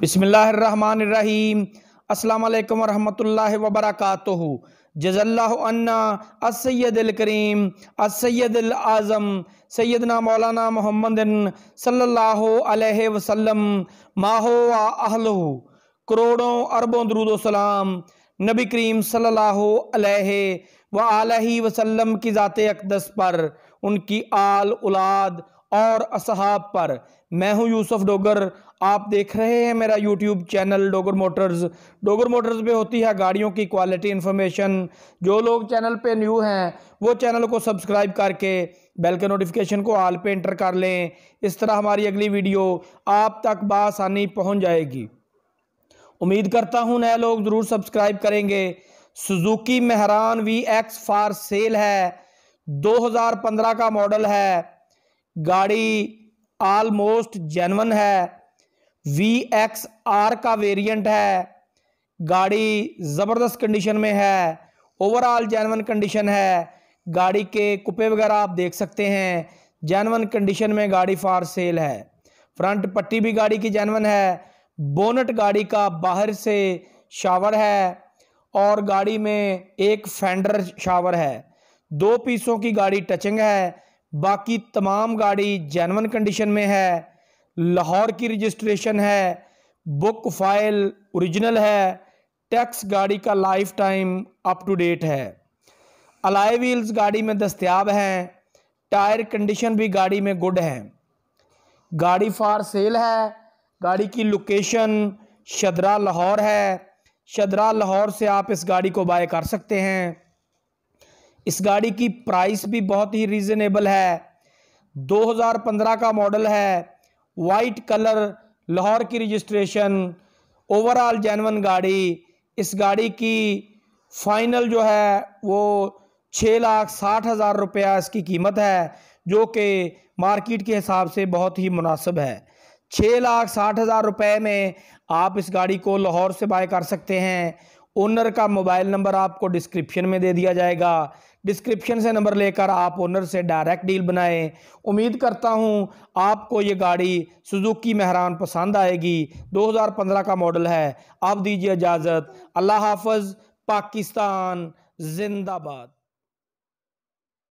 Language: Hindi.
बिसमीम अल्लाम वरहमल वबरक जज़ल्लासैद करीम असैद आज़म सैदना मौलाना मोहम्मद सल्लल्लाहु अलैहि वसल्लम माहो अहलो करोड़ों अरबों दरूदोसलाम नबी करीम सल्लल्लाहु अलैहि व वसल्लम की ज़ात अकदस पर उनकी आल औलाद और असहाब पर मैं हूं यूसुफ डोगर आप देख रहे हैं मेरा YouTube channel Dogar motors Dogar motors पे होती है गाड़ियों की क्वालिटी इन्फॉर्मेशन जो लोग चैनल पे न्यू हैं वो चैनल को सब्सक्राइब करके बेल के नोटिफिकेशन को आल पे इंटर कर लें इस तरह हमारी अगली वीडियो आप तक बासानी पहुँच जाएगी उम्मीद करता हूँ नए लोग ज़रूर सब्सक्राइब करेंगे Suzuki Mehran V X for sale है 2015 का मॉडल है गाड़ी आलमोस्ट जेनवन है वी एक्स आर का वेरिएंट है गाड़ी ज़बरदस्त कंडीशन में है ओवरऑल जैनवन कंडीशन है गाड़ी के कुपे वगैरह आप देख सकते हैं जैनवन कंडीशन में गाड़ी फॉर सेल है फ्रंट पट्टी भी गाड़ी की जैनवन है बोनट गाड़ी का बाहर से शावर है और गाड़ी में एक फेंडर शावर है दो पीसों की गाड़ी टचिंग है बाकी तमाम गाड़ी जैनवन कंडीशन में है लाहौर की रजिस्ट्रेशन है बुक फाइल ओरिजिनल है टैक्स गाड़ी का life time up to date है अलाई व्हील्स गाड़ी में दस्तियाब हैं टायर कंडीशन भी गाड़ी में गुड है गाड़ी फार सेल है गाड़ी की लोकेशन शदरा लाहौर है शदरा लाहौर से आप इस गाड़ी को बाय कर सकते हैं इस गाड़ी की प्राइस भी बहुत ही रीज़नेबल है 2015 का मॉडल है वाइट कलर लाहौर की रजिस्ट्रेशन ओवरऑल जैनवन गाड़ी इस गाड़ी की फाइनल जो है वो छः लाख साठ हज़ार रुपया इसकी कीमत है जो कि मार्केट के हिसाब से बहुत ही मुनासब है छः लाख साठ हज़ार रुपये में आप इस गाड़ी को लाहौर से बाय कर सकते हैं ओनर का मोबाइल नंबर आपको डिस्क्रिप्शन में दे दिया जाएगा डिस्क्रिप्शन से नंबर लेकर आप ओनर से डायरेक्ट डील बनाएं उम्मीद करता हूं आपको ये गाड़ी सुजुकी मेहरान पसंद आएगी 2015 का मॉडल है आप दीजिए इजाज़त अल्लाह हाफज पाकिस्तान जिंदाबाद